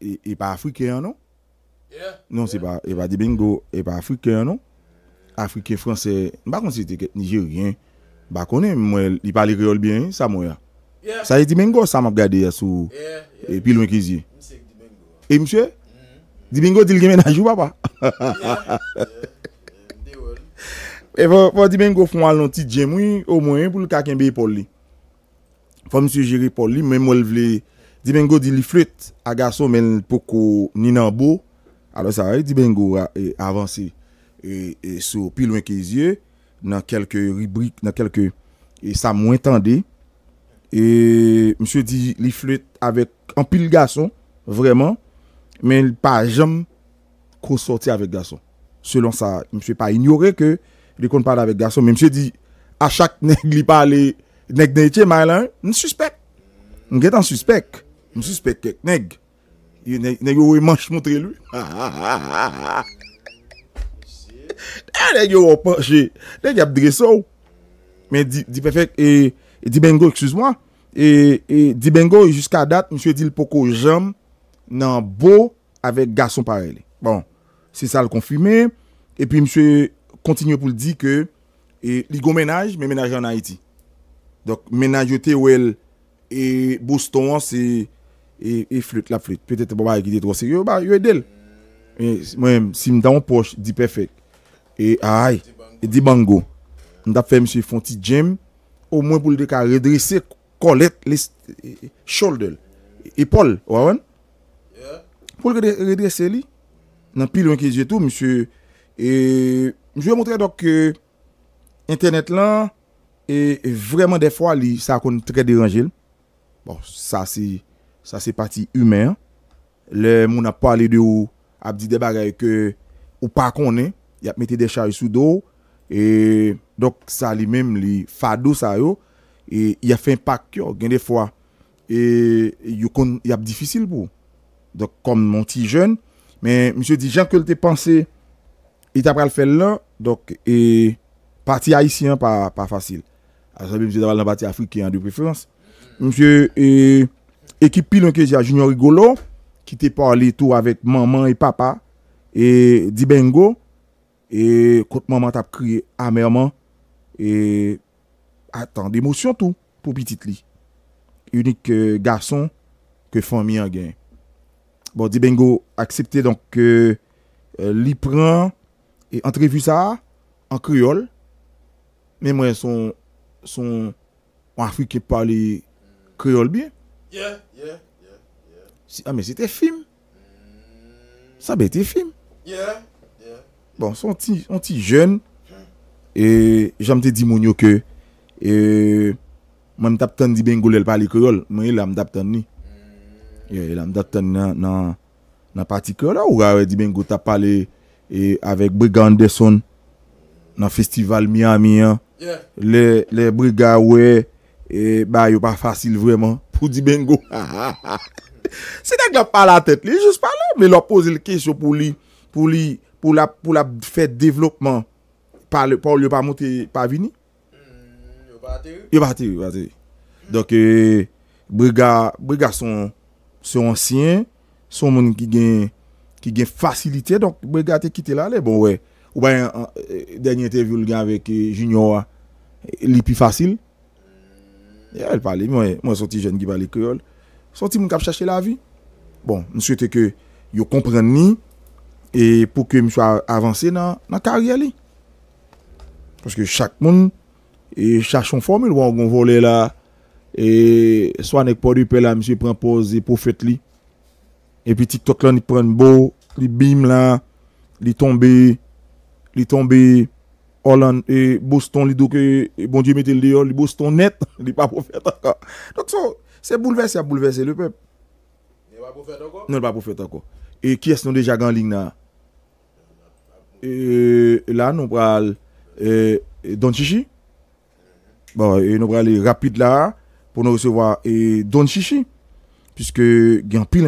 E pa Afrike anon? Non se pa, e pa Dibengo, e pa Afrike anon? Afrike, Fransè, mba konsite ke Nigerien, mba konen mwen, li pali reol bien, sa mwen ya. Sa e Dibengo, sa mwen gade ya sou, e pilon kizye. Ah. E msè? Dibengo, mm-hmm. di lgemen anjou, baba? E fwa Dibengo, fwa mwen lonti djen mwen, o mwen, pou l kaken beyi pol li. Fwa msè jiri pol li, mwen mwen vle, Dibengo di li fluit a gason men poko ninanbo. Alo sa, eh, di bengo e, avansi. E, e sou pil ouen ke izye. Nan kelke ribrik, nan kelke... E sa mwen tende. E msye di li fluit avet an pil gason, vreman. Men pa jom kosoti avet gason. Selon sa, msye pa ignore ke li konpade avet gason. Men msye di, a chak nek li pale, nek nekje malan, msye suspek. Mwen getan suspek. M sou spek kek neg. Neg yo wè manche moun tre lè. Ha ha ha ha ha. Ha neg yo wè manche. Neg ya bdre sou. Men di pefek. E, e di bengo, eksouz mwa. E, e di bengo, jiska dat, m sou e di l poko jom nan bo avèk gason parelè. Bon, se sal konfirmè. E pi m sou e kontinye pou l di ke e, li go menaj, men menaj an Haiti. Dok menaj yo te wèl e bous ton an se E, e flut la flut. Petet bo ba yi gidye drosye. Yo ba, yo yi del. Men, si mda yon poch, di pefek. E aay, di bango. Nda fe, msye, fonti djem. Ou mwen pou lide ka redrese kolet, les sholdel. E pol, wawen? Pou lide redrese li? Nan pilon ki zi tou, msye. E msye mwotre dok euh, internet lan e vreman defwa li sa kon tre deranje. Bon, sa si... ça c'est parti humain. Le moun a parlé de ou, a dit des bagages que ou pas connaît, y a mis des charges sous dos et donc ça lui-même li fado ça et il a fait un pack a des fois et il y a difficile pour. Donc comme mon petit jeune, mais monsieur dit Jean que le pensé il t'a pas le faire là, donc et parti haïtien pas pas facile. Alors ah, monsieur d'avoir un parti africain de préférence. Monsieur et équipe Pilon j'ai, Junior Rigolo, qui te parlé tout avec maman et papa, et Dibengo, et quand maman t'a crié amèrement, et attend d'émotion tout, pour petit lit. Unique euh, garçon que famille en gagné. Bon, Dibengo accepté donc euh, prend et entrevue ça en créole. Mais moi, son, son, Afrique, parle créole bien. Ya, ya, ya Ame se te fim Sa be te fim Ya, ya Bon, son ti jen E, jan me te di moun yo ke E, man tap tan di bengou Lel pale kirol, man el am tap tan ni Ya, el am tap tan nan Nan pati kirol Ou gare di bengou tap pale E, avek briga andeson Nan festival miya miya Le, le briga we E, ba yo pa fasil vreman Pou di bengo. Se tak lop pa la tèt li, jous pa la. Me lop pose l kèchou pou li pou la fèd developman pa ou li hmm, yo pa mouti pa vini. Yo bati. Donc, eh, Briga son siyen. Son mouni ki gen fasilite. Donc, Briga te kite la li. Bon, wè. Ou bayan eh, denye interview l gen avèk eh, Junior li pi fasil. Eh, elle parlait, moi, moi, jeune qui parlait créole. Sorti mon cap chercher la vie. Bon, je souhaite que vous compreniez et pour que je sois avancé dans la carrière. Parce que chaque monde cherche une formule. On va voler là. Et soit avec pas du là, monsieur prend pause et prophète li. Et puis TikTok là, il prend beau, il bim là, il tombe, il tombe. Hollande et Boston, les que bon Dieu mettez le dehors, les Boston net, les pas prophète encore. Donc c'est bouleversé, a bouleversé le peuple. Il pas prophète encore Non, il pas prophète encore. Et qui est-ce nous déjà en ligne là Et là nous pral eh, Don Chichi. Bon, et nous pral rapide là pour nous recevoir et Don Chichi puisque il y a pile